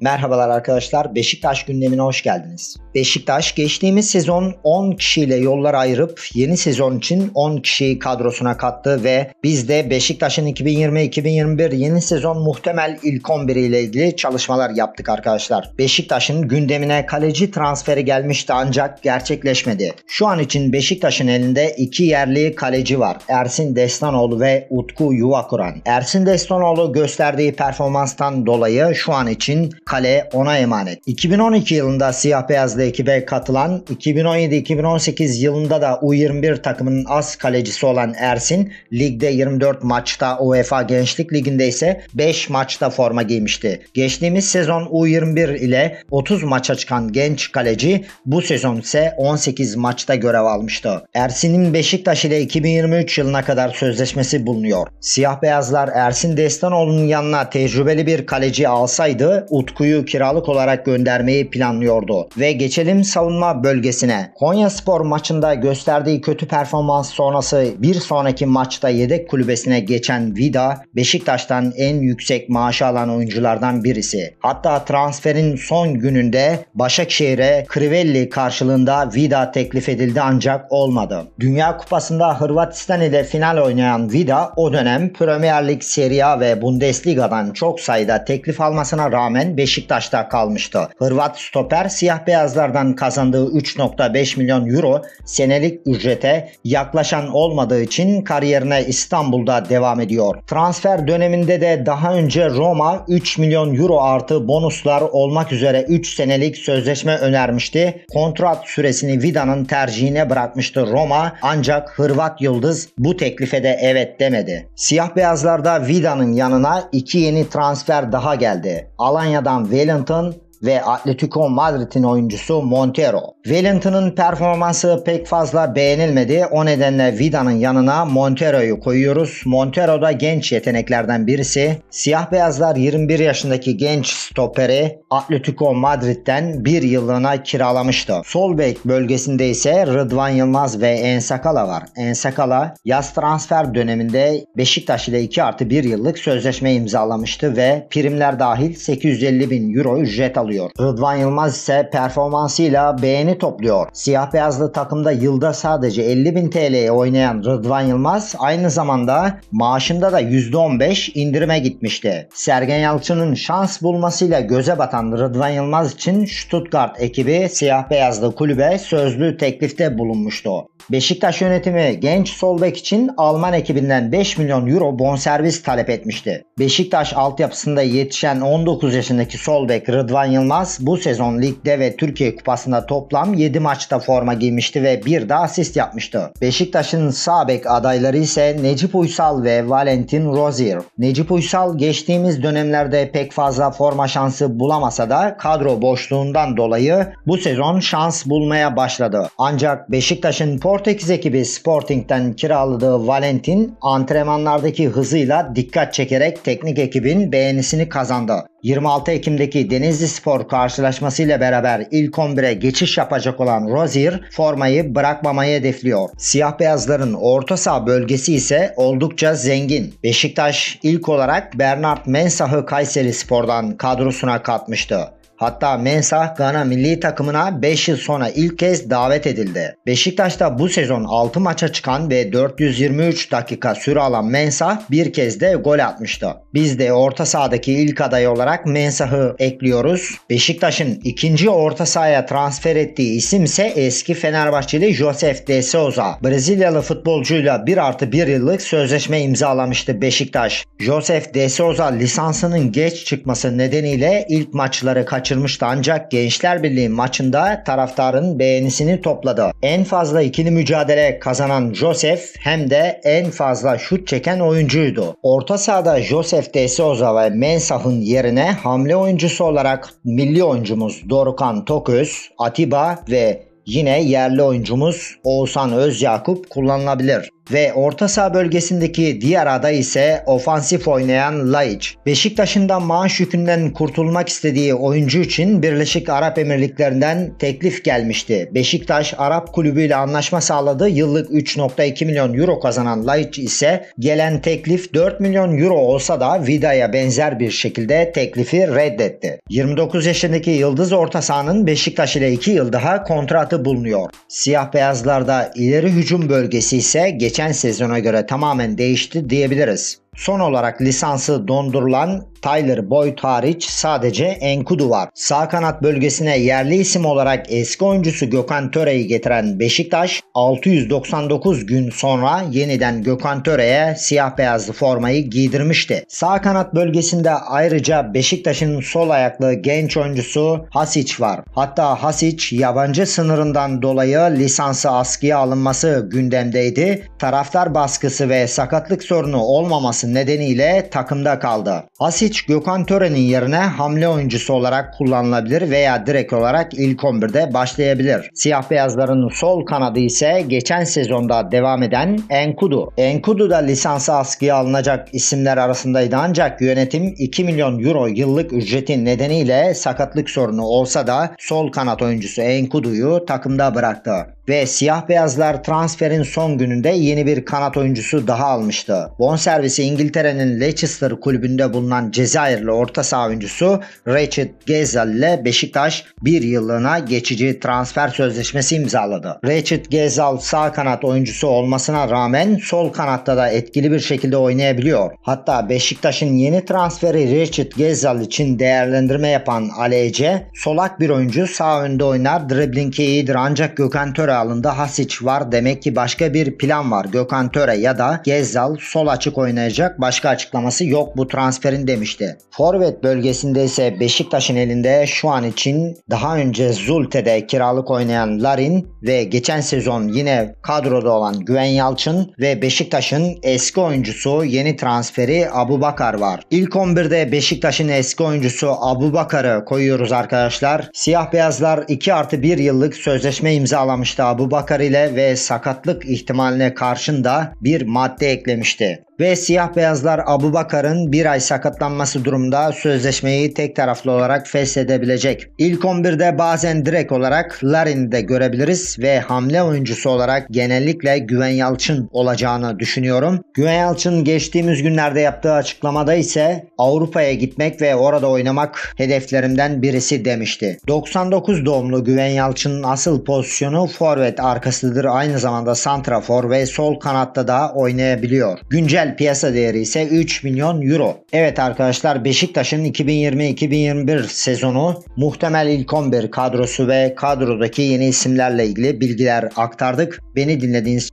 Merhabalar arkadaşlar. Beşiktaş gündemine hoş geldiniz. Beşiktaş geçtiğimiz sezon 10 kişiyle yollar ayırıp yeni sezon için 10 kişiyi kadrosuna kattı ve biz de Beşiktaş'ın 2020-2021 yeni sezon muhtemel ilk 11'i ile ilgili çalışmalar yaptık arkadaşlar. Beşiktaş'ın gündemine kaleci transferi gelmişti ancak gerçekleşmedi. Şu an için Beşiktaş'ın elinde iki yerli kaleci var. Ersin Destanoğlu ve Utku Yuvakuran. Ersin Destanoğlu gösterdiği performanstan dolayı şu an için kale ona emanet. 2012 yılında siyah beyazlı ekibe katılan, 2017-2018 yılında da U21 takımının az kalecisi olan Ersin, ligde 24 maçta UEFA Gençlik Ligi'nde ise 5 maçta forma giymişti. Geçtiğimiz sezon U21 ile 30 maça çıkan genç kaleci bu sezon ise 18 maçta görev almıştı. Ersin'in Beşiktaş ile 2023 yılına kadar sözleşmesi bulunuyor. Siyah beyazlar Ersin Destanoğlu'nun yanına tecrübeli bir kaleci alsaydı Utku Utku'yu kiralık olarak göndermeyi planlıyordu. Ve geçelim savunma bölgesine. Konya Spor maçında gösterdiği kötü performans sonrası bir sonraki maçta yedek kulübesine geçen Vida Beşiktaş'tan en yüksek maaşı alan oyunculardan birisi. Hatta transferin son gününde Başakşehir'e Crivelli karşılığında Vida teklif edildi ancak olmadı. Dünya Kupası'nda Hırvatistan ile final oynayan Vida o dönem Premier Lig, Serie A ve Bundesliga'dan çok sayıda teklif almasına rağmen Beşiktaş'a Beşiktaş'ta kalmıştı. Hırvat stoper siyah beyazlardan kazandığı 3.5 milyon euro senelik ücrete yaklaşan olmadığı için kariyerine İstanbul'da devam ediyor. Transfer döneminde de daha önce Roma 3 milyon euro artı bonuslar olmak üzere 3 senelik sözleşme önermişti. Kontrat süresini Vida'nın tercihine bırakmıştı Roma ancak Hırvat Yıldız bu teklife de evet demedi. Siyah beyazlarda Vida'nın yanına iki yeni transfer daha geldi. Alanya'dan tamam tá, Wellington ve Atletico Madrid'in oyuncusu Montero. Wellington'ın performansı pek fazla beğenilmedi. O nedenle Vida'nın yanına Montero'yu koyuyoruz. Montero da genç yeteneklerden birisi. Siyah beyazlar 21 yaşındaki genç stoperi Atletico Madrid'den bir yıllığına kiralamıştı. Sol bek bölgesinde ise Rıdvan Yılmaz ve Ensakala var. Ensakala yaz transfer döneminde Beşiktaş ile 2 artı 1 yıllık sözleşme imzalamıştı ve primler dahil 850 bin euro ücret alıyordu alıyor. Rıdvan Yılmaz ise performansıyla beğeni topluyor. Siyah beyazlı takımda yılda sadece 50 bin TL'ye oynayan Rıdvan Yılmaz aynı zamanda maaşında da %15 indirime gitmişti. Sergen Yalçın'ın şans bulmasıyla göze batan Rıdvan Yılmaz için Stuttgart ekibi siyah beyazlı kulübe sözlü teklifte bulunmuştu. Beşiktaş yönetimi genç solbek için Alman ekibinden 5 milyon euro bonservis talep etmişti. Beşiktaş altyapısında yetişen 19 yaşındaki solbek Rıdvan Yılmaz Yılmaz bu sezon ligde ve Türkiye Kupası'nda toplam 7 maçta forma giymişti ve bir de asist yapmıştı. Beşiktaş'ın sağ bek adayları ise Necip Uysal ve Valentin Rozier. Necip Uysal geçtiğimiz dönemlerde pek fazla forma şansı bulamasa da kadro boşluğundan dolayı bu sezon şans bulmaya başladı. Ancak Beşiktaş'ın Portekiz ekibi Sporting'den kiraladığı Valentin antrenmanlardaki hızıyla dikkat çekerek teknik ekibin beğenisini kazandı. 26 Ekim'deki Denizli Spor Brentford karşılaşmasıyla beraber ilk 11'e geçiş yapacak olan Rozier formayı bırakmamayı hedefliyor. Siyah beyazların orta saha bölgesi ise oldukça zengin. Beşiktaş ilk olarak Bernard Mensah'ı Kayseri Spor'dan kadrosuna katmıştı. Hatta Mensah Gana milli takımına 5 yıl sonra ilk kez davet edildi. Beşiktaş'ta bu sezon 6 maça çıkan ve 423 dakika süre alan Mensah bir kez de gol atmıştı. Biz de orta sahadaki ilk aday olarak Mensah'ı ekliyoruz. Beşiktaş'ın ikinci orta sahaya transfer ettiği isim ise eski Fenerbahçeli Josef De Souza. Brezilyalı futbolcuyla 1 artı 1 yıllık sözleşme imzalamıştı Beşiktaş. Josef De Souza lisansının geç çıkması nedeniyle ilk maçları kaçırmıştı kaçırmıştı ancak Gençler Birliği maçında taraftarın beğenisini topladı. En fazla ikili mücadele kazanan Joseph hem de en fazla şut çeken oyuncuydu. Orta sahada Joseph de Souza ve Mensah'ın yerine hamle oyuncusu olarak milli oyuncumuz Dorukan Toköz, Atiba ve Yine yerli oyuncumuz Oğuzhan Özyakup kullanılabilir ve orta saha bölgesindeki diğer aday ise ofansif oynayan Laiç. Beşiktaş'ın da maaş yükünden kurtulmak istediği oyuncu için Birleşik Arap Emirlikleri'nden teklif gelmişti. Beşiktaş Arap kulübüyle anlaşma sağladı. Yıllık 3.2 milyon euro kazanan Laiç ise gelen teklif 4 milyon euro olsa da Vida'ya benzer bir şekilde teklifi reddetti. 29 yaşındaki Yıldız orta sahanın Beşiktaş ile 2 yıl daha kontratı bulunuyor. Siyah beyazlarda ileri hücum bölgesi ise geç geçen sezona göre tamamen değişti diyebiliriz. Son olarak lisansı dondurulan Tyler Boyd hariç sadece Enkudu var. Sağ kanat bölgesine yerli isim olarak eski oyuncusu Gökhan Töre'yi getiren Beşiktaş 699 gün sonra yeniden Gökhan Töre'ye siyah beyazlı formayı giydirmişti. Sağ kanat bölgesinde ayrıca Beşiktaş'ın sol ayaklı genç oyuncusu Hasic var. Hatta Hasic yabancı sınırından dolayı lisansı askıya alınması gündemdeydi. Taraftar baskısı ve sakatlık sorunu olmaması nedeniyle takımda kaldı. Asic Gökhan Tören'in yerine hamle oyuncusu olarak kullanılabilir veya direkt olarak ilk 11'de başlayabilir. Siyah beyazların sol kanadı ise geçen sezonda devam eden Enkudu. Enkudu da lisansa askıya alınacak isimler arasındaydı ancak yönetim 2 milyon euro yıllık ücreti nedeniyle sakatlık sorunu olsa da sol kanat oyuncusu Enkudu'yu takımda bıraktı ve siyah beyazlar transferin son gününde yeni bir kanat oyuncusu daha almıştı. Bonservisi İngiliz İngiltere'nin Leicester kulübünde bulunan Cezayirli orta saha oyuncusu Richard Gezel ile Beşiktaş bir yıllığına geçici transfer sözleşmesi imzaladı. Richard Gezel sağ kanat oyuncusu olmasına rağmen sol kanatta da etkili bir şekilde oynayabiliyor. Hatta Beşiktaş'ın yeni transferi Richard Gezel için değerlendirme yapan Alece, solak bir oyuncu sağ önde oynar, driblingi iyidir ancak Gökhan Töre alında Hasic var demek ki başka bir plan var. Gökhan Töre ya da Gezzal sol açık oynayacak olacak. Başka açıklaması yok bu transferin demişti. Forvet bölgesinde ise Beşiktaş'ın elinde şu an için daha önce Zulte'de kiralık oynayan Larin ve geçen sezon yine kadroda olan Güven Yalçın ve Beşiktaş'ın eski oyuncusu yeni transferi Abu Bakar var. İlk 11'de Beşiktaş'ın eski oyuncusu Abu Bakar'ı koyuyoruz arkadaşlar. Siyah beyazlar 2 artı 1 yıllık sözleşme imzalamıştı Abu Bakar ile ve sakatlık ihtimaline karşında bir madde eklemişti ve siyah beyazlar Abu Bakar'ın bir ay sakatlanması durumda sözleşmeyi tek taraflı olarak feshedebilecek. İlk 11'de bazen direkt olarak Larin'i de görebiliriz ve hamle oyuncusu olarak genellikle Güven Yalçın olacağını düşünüyorum. Güven Yalçın geçtiğimiz günlerde yaptığı açıklamada ise Avrupa'ya gitmek ve orada oynamak hedeflerimden birisi demişti. 99 doğumlu Güven Yalçın'ın asıl pozisyonu forvet arkasıdır. Aynı zamanda santrafor ve sol kanatta da oynayabiliyor. Güncel Güncel piyasa değeri ise 3 milyon euro. Evet arkadaşlar Beşiktaş'ın 2020-2021 sezonu muhtemel ilk 11 kadrosu ve kadrodaki yeni isimlerle ilgili bilgiler aktardık. Beni dinlediğiniz